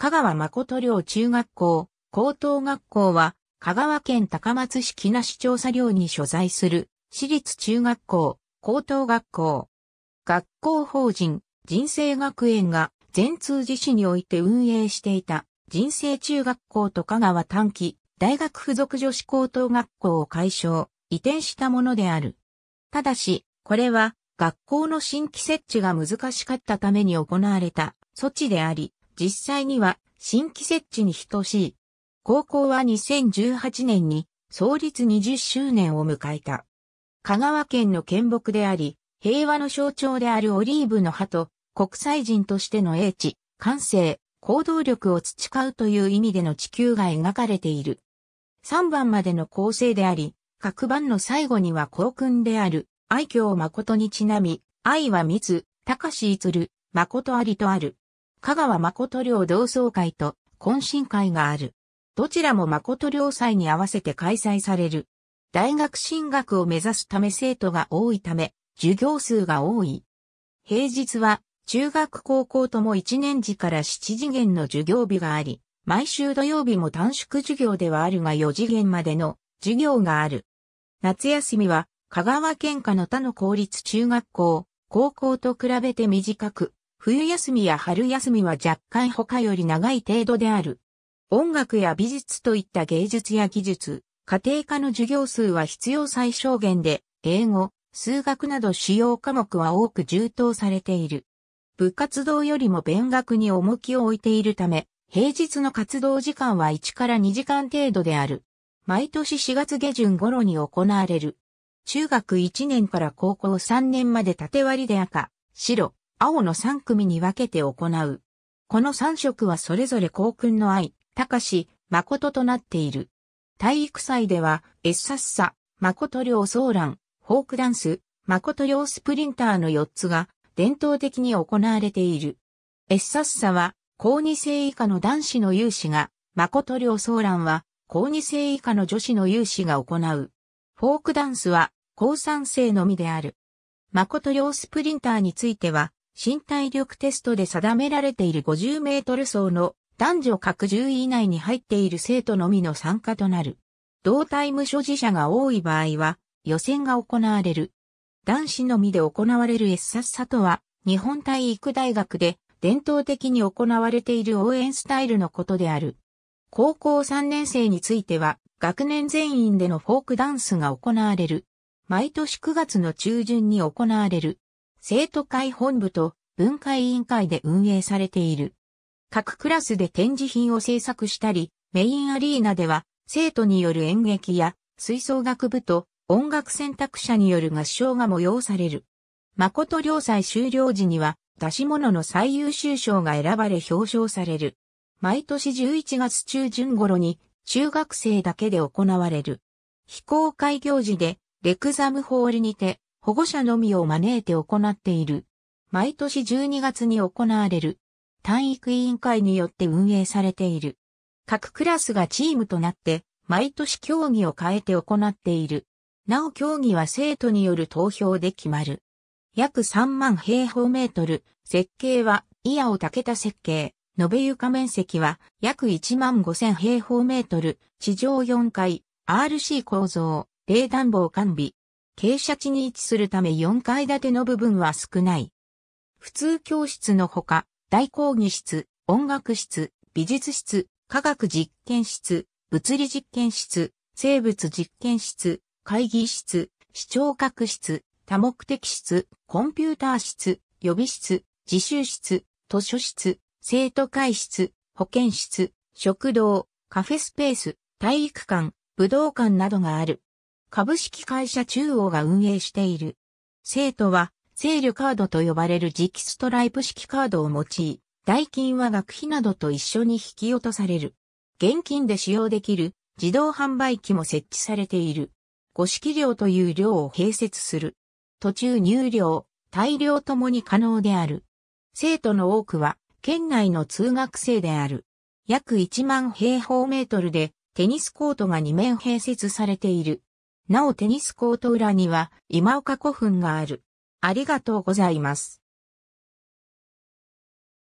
香川誠寮中学校、高等学校は、香川県高松市木梨調査寮に所在する、私立中学校、高等学校。学校法人、人生学園が、全通寺市において運営していた、人生中学校と香川短期、大学附属女子高等学校を解消、移転したものである。ただし、これは、学校の新規設置が難しかったために行われた措置であり、実際には新規設置に等しい。高校は2018年に創立20周年を迎えた。香川県の県北であり、平和の象徴であるオリーブの葉と国際人としての英知、感性、行動力を培うという意味での地球が描かれている。3番までの構成であり、各番の最後には校訓である、愛嬌誠にちなみ、愛は密、高しいる、誠ありとある。香川誠寮同窓会と懇親会がある。どちらも誠寮祭に合わせて開催される。大学進学を目指すため生徒が多いため、授業数が多い。平日は中学高校とも1年次から7次元の授業日があり、毎週土曜日も短縮授業ではあるが4次元までの授業がある。夏休みは香川県下の他の公立中学校、高校と比べて短く、冬休みや春休みは若干他より長い程度である。音楽や美術といった芸術や技術、家庭科の授業数は必要最小限で、英語、数学など主要科目は多く充当されている。部活動よりも勉学に重きを置いているため、平日の活動時間は1から2時間程度である。毎年4月下旬頃に行われる。中学1年から高校3年まで縦割りで赤、白、青の3組に分けて行う。この3色はそれぞれ校訓の愛、高し、誠となっている。体育祭では、エッサッサ、誠領ソーラン、フォークダンス、誠領スプリンターの4つが伝統的に行われている。エッサッサは、高2生以下の男子の有志が、誠領ソーランは、高2生以下の女子の有志が行う。フォークダンスは、高3生のみである。誠領スプリンターについては、身体力テストで定められている50メートル走の男女各10位以内に入っている生徒のみの参加となる。同タイム所持者が多い場合は予選が行われる。男子のみで行われるエッサッサとは日本体育大学で伝統的に行われている応援スタイルのことである。高校3年生については学年全員でのフォークダンスが行われる。毎年9月の中旬に行われる。生徒会本部と文化委員会で運営されている。各クラスで展示品を制作したり、メインアリーナでは生徒による演劇や吹奏楽部と音楽選択者による合唱が催される。誠良祭終了時には出し物の最優秀賞が選ばれ表彰される。毎年11月中旬頃に中学生だけで行われる。非公開行事でレクザムホールにて保護者のみを招いて行っている。毎年12月に行われる。体育委員会によって運営されている。各クラスがチームとなって、毎年競技を変えて行っている。なお競技は生徒による投票で決まる。約3万平方メートル、設計は、伊尾武田設計、延べ床面積は約1万5000平方メートル、地上4階、RC 構造、冷暖房完備、傾斜地に位置するため4階建ての部分は少ない。普通教室のほか、大講義室、音楽室、美術室、科学実験室、物理実験室、生物実験室、会議室、視聴覚室、多目的室、コンピューター室、予備室、自習室、図書室、生徒会室、保健室、食堂、カフェスペース、体育館、武道館などがある。株式会社中央が運営している。生徒は、セールカードと呼ばれる磁気ストライプ式カードを用い、代金は学費などと一緒に引き落とされる。現金で使用できる自動販売機も設置されている。五式寮という寮を併設する。途中入寮、大量ともに可能である。生徒の多くは、県内の通学生である。約1万平方メートルで、テニスコートが2面併設されている。なおテニスコート裏には今岡古墳がある。ありがとうございます。